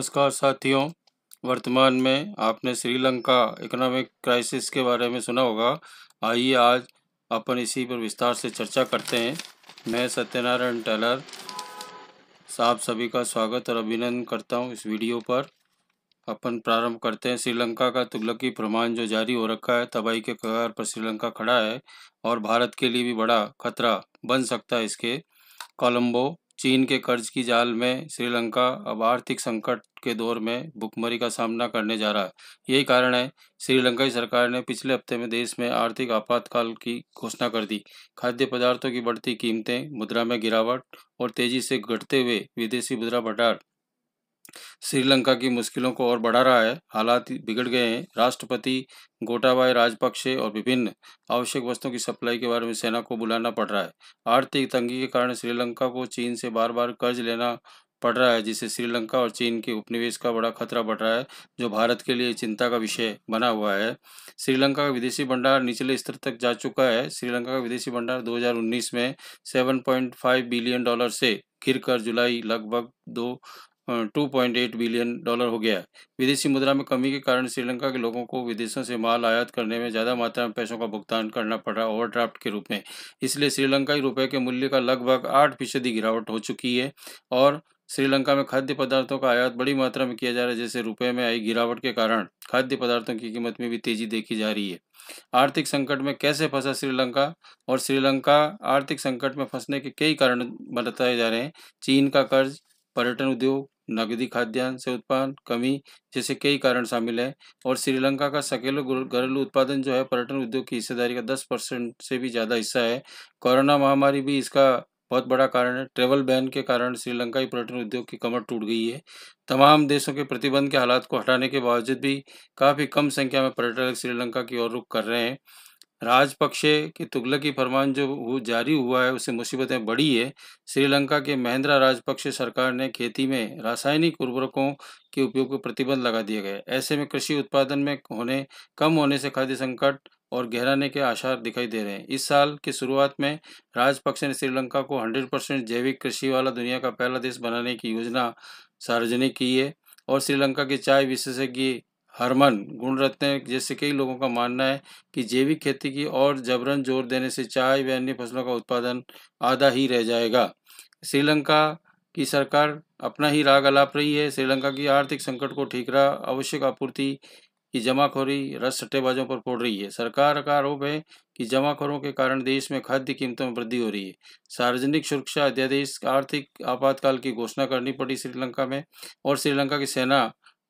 नमस्कार साथियों वर्तमान में आपने श्रीलंका इकोनॉमिक क्राइसिस के बारे में सुना होगा आइए आज अपन इसी पर विस्तार से चर्चा करते हैं मैं सत्यनारायण टेलर साहब सभी का स्वागत और अभिनंदन करता हूं इस वीडियो पर अपन प्रारंभ करते हैं श्रीलंका का तुगलकी प्रमाण जो जारी हो रखा है तबाही के कगार पर श्रीलंका खड़ा है और भारत के लिए भी बड़ा खतरा बन सकता है इसके कोलम्बो चीन के कर्ज की जाल में श्रीलंका अब आर्थिक संकट के दौर में भुखमरी का सामना करने जा रहा है यही कारण है श्रीलंकाई सरकार ने पिछले हफ्ते में देश में आर्थिक आपातकाल की घोषणा कर दी खाद्य पदार्थों की बढ़ती कीमतें मुद्रा में गिरावट और तेजी से घटते हुए विदेशी मुद्रा भंडार श्रीलंका की मुश्किलों को और बढ़ा रहा है हालात बिगड़ गए हैं राष्ट्रपति गोटाबाई राजपक्षे और विभिन्न आवश्यक वस्तुओं की सप्लाई के बारे में सेना को बुलाना पड़ रहा है आर्थिक तंगी के कारण श्रीलंका को चीन से बार बार कर्ज लेना पड़ रहा है जिससे श्रीलंका और चीन के उपनिवेश का बड़ा खतरा बढ़ रहा है जो भारत के लिए चिंता का विषय बना हुआ है श्रीलंका का विदेशी भंडार निचले स्तर तक जा चुका है श्रीलंका का विदेशी भंडार 2019 में 7.5 बिलियन डॉलर से गिरकर जुलाई लगभग दो 2.8 बिलियन डॉलर हो गया विदेशी मुद्रा में कमी के कारण श्रीलंका के लोगों को विदेशों से माल आयात करने में ज़्यादा मात्रा में पैसों का भुगतान करना पड़ रहा ओवरड्राफ्ट के रूप में इसलिए श्रीलंका रुपये के मूल्य का लगभग आठ फीसदी गिरावट हो चुकी है और श्रीलंका में खाद्य पदार्थों का आयात बड़ी मात्रा में किया जा रहा है जैसे रुपये में आई गिरावट के कारण खाद्य पदार्थों की कीमत में भी तेजी देखी जा रही है आर्थिक संकट में कैसे फंसा श्रीलंका और श्रीलंका आर्थिक संकट में फंसने के कई कारण बताए जा रहे हैं चीन का कर्ज पर्यटन उद्योग नगदी खाद्यान्न से उत्पादन कमी जैसे कई कारण शामिल हैं और श्रीलंका का सकेलो घरेलू उत्पादन जो है पर्यटन उद्योग की हिस्सेदारी का दस परसेंट से भी ज़्यादा हिस्सा है कोरोना महामारी भी इसका बहुत बड़ा कारण है ट्रेवल बैन के कारण श्रीलंका पर्यटन उद्योग की कमर टूट गई है तमाम देशों के प्रतिबंध के हालात को हटाने के बावजूद भी काफ़ी कम संख्या में पर्यटक श्रीलंका की ओर रुख कर रहे हैं राजपक्षे के तुगलकी फरमान जो वो जारी हुआ है उससे मुसीबतें बढ़ी है श्रीलंका के महिंद्रा राजपक्षे सरकार ने खेती में रासायनिक उर्वरकों के उपयोग पर प्रतिबंध लगा दिया गया ऐसे में कृषि उत्पादन में होने कम होने से खाद्य संकट और गहराने के आसार दिखाई दे रहे हैं इस साल की शुरुआत में राजपक्षे ने श्रीलंका को 100 परसेंट जैविक कृषि वाला दुनिया का पहला देश बनाने की योजना सार्वजनिक की है और श्रीलंका के चाय विशेषज्ञ हरमन हैं जैसे कई लोगों का मानना है कि जैविक खेती की और जबरन जोर देने से चाय व अन्य फसलों का उत्पादन आधा ही रह जाएगा श्रीलंका की सरकार अपना ही राग अलाप रही है श्रीलंका की आर्थिक संकट को ठीकरा आवश्यक आपूर्ति की जमाखोरी रस सट्टेबाजों पर फोड़ रही है सरकार का आरोप है कि जमाखोरों के कारण देश में खाद्य कीमतों में वृद्धि हो रही है सार्वजनिक सुरक्षा अध्यादेश आर्थिक आपातकाल की घोषणा करनी पड़ी श्रीलंका में और श्रीलंका की सेना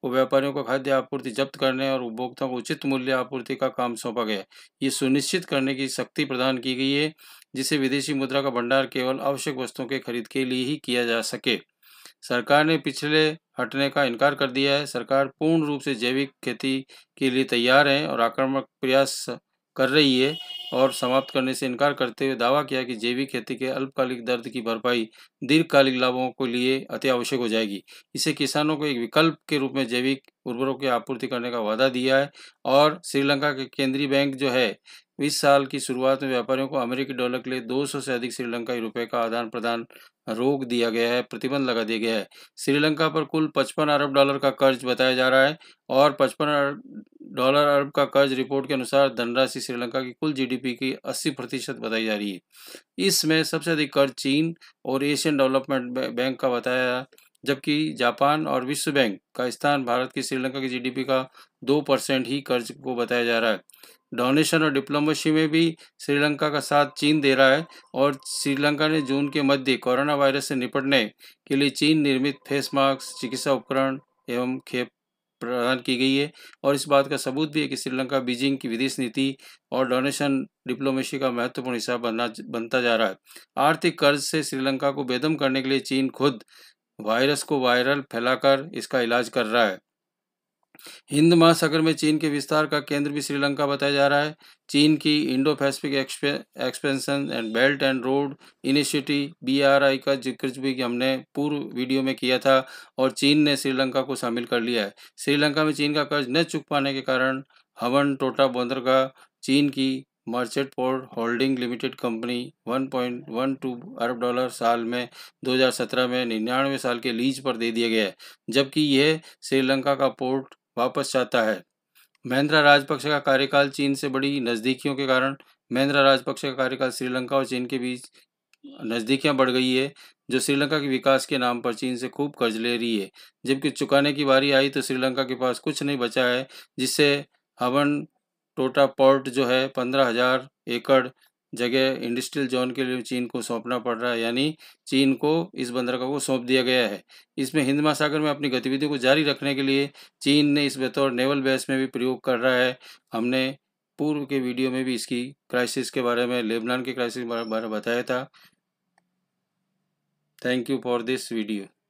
वो व्यापारियों को खाद्य आपूर्ति जब्त करने और उपभोक्ताओं को उचित मूल्य आपूर्ति का काम सौंपा गया ये सुनिश्चित करने की शक्ति प्रदान की गई है जिसे विदेशी मुद्रा का भंडार केवल आवश्यक वस्तुओं के खरीद के लिए ही किया जा सके सरकार ने पिछले हटने का इनकार कर दिया है सरकार पूर्ण रूप से जैविक खेती के लिए तैयार है और आक्रामक प्रयास कर रही है और समाप्त करने से इनकार करते हुए दावा किया कि जैविक खेती के अल्पकालिक दर्द की भरपाई दीर्घकालिक लाभों के लिए अति आवश्यक हो जाएगी इसे किसानों को एक विकल्प के रूप में जैविक उर्वरों की आपूर्ति करने का वादा दिया है और श्रीलंका के केंद्रीय बैंक जो है इस साल की शुरुआत में व्यापारियों को अमेरिकी डॉलर के लिए 200 से अधिक श्रीलंकाई रुपए का आदान प्रदान रोक दिया गया है प्रतिबंध लगा दिया गया है श्रीलंका पर कुल 55 अरब डॉलर का कर्ज बताया जा रहा है और 55 डॉलर अरब का कर्ज रिपोर्ट के अनुसार धनराशि श्रीलंका की कुल जीडीपी की 80 प्रतिशत बताई जा रही है इसमें सबसे अधिक कर्ज चीन और एशियन डेवलपमेंट बैंक का बताया जबकि जापान और विश्व बैंक का स्थान भारत की श्रीलंका की जीडीपी का दो परसेंट ही कर्ज को बताया जा रहा है डोनेशन और डिप्लोमेसी में भी श्रीलंका का साथ चीन दे रहा है और श्रीलंका ने जून के मध्य कोरोना वायरस से निपटने के लिए चीन निर्मित फेस मास्क चिकित्सा उपकरण एवं खेप प्रदान की गई है और इस बात का सबूत भी है कि श्रीलंका बीजिंग की विदेश नीति और डोनेशन डिप्लोमेसी का महत्वपूर्ण हिस्सा बनना बनता जा रहा है आर्थिक कर्ज से श्रीलंका को बेदम करने के लिए चीन खुद वायरस को वायरल फैलाकर इसका इलाज कर रहा है हिंद महासागर में चीन के विस्तार का केंद्र भी श्रीलंका बताया जा रहा है चीन की Indo Pacific expansion and belt and road initiative BRI का जिक्र भी हमने पूर्व वीडियो में किया था और चीन ने श्रीलंका को शामिल कर लिया है श्रीलंका में चीन का कर्ज न चुक पाने के कारण हवन टोटा बंदरगाह चीन की merchant port holding limited company 1.12 अरब डॉलर साल में 2017 में निन्यानवे साल के लीज पर दे दिया गया है जबकि यह श्रीलंका का पोर्ट वापस जाता है महिंद्रा राजपक्ष का कार्यकाल चीन से बड़ी नज़दीकियों के कारण महिंद्रा राजपक्ष का कार्यकाल श्रीलंका और चीन के बीच नज़दीकियाँ बढ़ गई है जो श्रीलंका के विकास के नाम पर चीन से खूब कर्ज ले रही है जबकि चुकाने की बारी आई तो श्रीलंका के पास कुछ नहीं बचा है जिससे हवन टोटा पोर्ट जो है पंद्रह हजार एकड़ जगह इंडस्ट्रियल जोन के लिए चीन को सौंपना पड़ रहा है यानी चीन को इस बंदरगाह को सौंप दिया गया है इसमें हिंद महासागर में अपनी गतिविधियों को जारी रखने के लिए चीन ने इस बतौर नेवल बेस में भी प्रयोग कर रहा है हमने पूर्व के वीडियो में भी इसकी क्राइसिस के बारे में लेबनान के क्राइसिस के बारे में बताया था thank you for this video